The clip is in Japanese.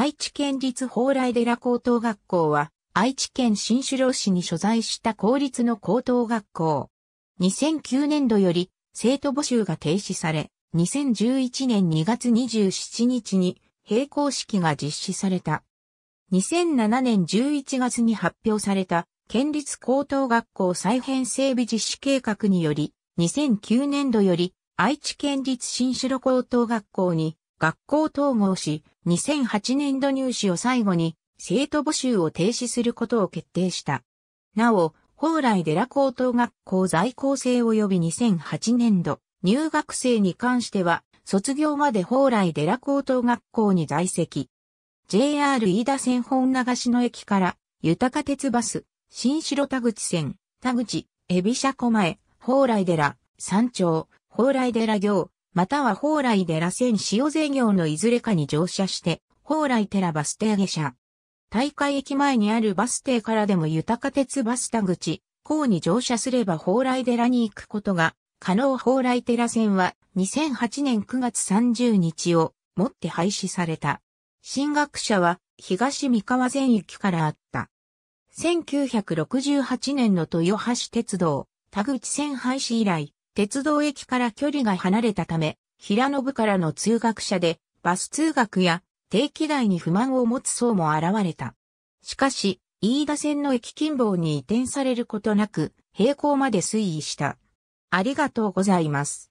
愛知県立蓬莱寺高等学校は、愛知県新城市に所在した公立の高等学校。2009年度より生徒募集が停止され、2011年2月27日に閉校式が実施された。2007年11月に発表された県立高等学校再編整備実施計画により、2009年度より愛知県立新城高等学校に学校統合し、2008年度入試を最後に、生徒募集を停止することを決定した。なお、蓬莱寺高等学校在校生及び2008年度、入学生に関しては、卒業まで蓬莱寺高等学校に在籍。JR 飯田線本流しの駅から、豊か鉄バス、新城田口線、田口、海老車ャ小前、蓬莱寺、山頂、蓬莱寺行、または蓬莱寺線塩税業のいずれかに乗車して、蓬莱寺バス停下車。大会駅前にあるバス停からでも豊か鉄バス田口、港に乗車すれば蓬莱寺に行くことが、可能蓬莱寺線は2008年9月30日をもって廃止された。進学者は東三河全域からあった。1968年の豊橋鉄道、田口線廃止以来、鉄道駅から距離が離れたため、平信からの通学者で、バス通学や定期台に不満を持つ層も現れた。しかし、飯田線の駅近傍に移転されることなく、平行まで推移した。ありがとうございます。